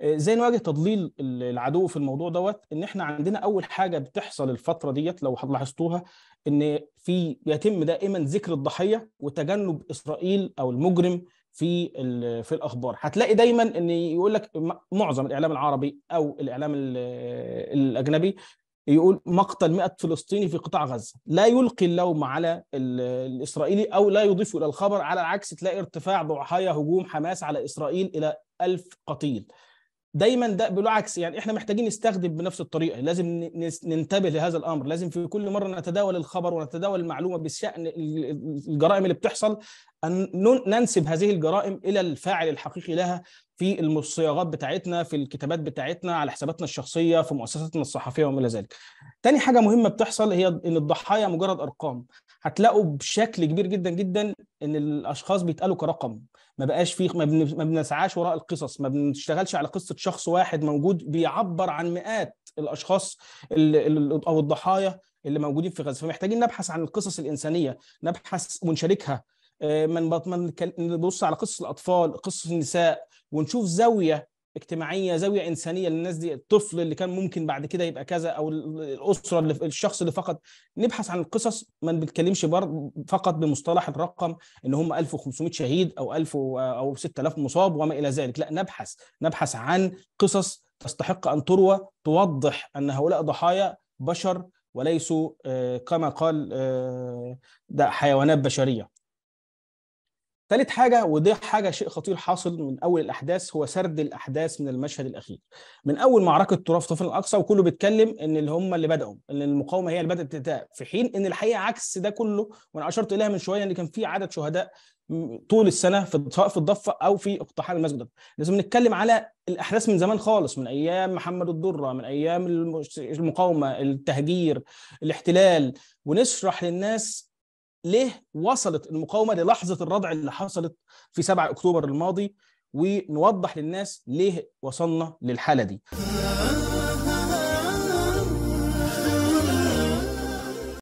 ازاي آه، نواجه تضليل العدو في الموضوع دوت ان احنا عندنا اول حاجه بتحصل الفتره ديت لو لاحظتوها ان في يتم دائما ذكر الضحيه وتجنب اسرائيل او المجرم في في الاخبار هتلاقي دايما ان يقول لك معظم الاعلام العربي او الاعلام الاجنبي يقول مقتل 100 فلسطيني في قطاع غزه لا يلقي اللوم على الاسرائيلي او لا يضيف الى الخبر على العكس تلاقي ارتفاع ضحايا هجوم حماس على اسرائيل الى 1000 قتيل دايما ده بالعكس يعني احنا محتاجين نستخدم بنفس الطريقه لازم ننتبه لهذا الامر لازم في كل مره نتداول الخبر ونتداول المعلومه بشان الجرائم اللي بتحصل ان ننسب هذه الجرائم الى الفاعل الحقيقي لها في الصياغات بتاعتنا في الكتابات بتاعتنا على حساباتنا الشخصيه في مؤسساتنا الصحفيه وما الى ذلك. تاني حاجه مهمه بتحصل هي ان الضحايا مجرد ارقام هتلاقوا بشكل كبير جدا جدا ان الاشخاص بيتقالوا كرقم ما بقاش فيه ما, بنسعاش وراء القصص ما بنشتغلش على قصه شخص واحد موجود بيعبر عن مئات الاشخاص او الضحايا اللي موجودين في غزه فمحتاجين نبحث عن القصص الانسانيه نبحث ونشاركها آه، من نبص على قصص الاطفال قصص النساء ونشوف زاويه اجتماعيه زاويه انسانيه للناس دي الطفل اللي كان ممكن بعد كده يبقى كذا او الاسره اللي الشخص اللي فقد نبحث عن القصص ما بنتكلمش فقط بمصطلح الرقم ان هم 1500 شهيد او 1000 او 6000 مصاب وما الى ذلك لا نبحث نبحث عن قصص تستحق ان تروى توضح ان هؤلاء ضحايا بشر وليسوا آه، كما قال آه، ده حيوانات بشريه ثالث حاجة ودي حاجة شيء خطير حاصل من أول الأحداث هو سرد الأحداث من المشهد الأخير من أول معركة طراف طفل الأقصى وكله بيتكلم إن اللي هم اللي بدأوا إن المقاومة هي اللي بدأت تتاء في حين إن الحقيقة عكس ده كله وأنا أشرت إليها من شوية إن كان في عدد شهداء طول السنة في سواء في الضفة أو في اقتحام المسجد لازم نتكلم على الأحداث من زمان خالص من أيام محمد الدرة من أيام المقاومة التهجير الاحتلال ونشرح للناس ليه وصلت المقاومه للحظه الردع اللي حصلت في 7 اكتوبر الماضي ونوضح للناس ليه وصلنا للحاله دي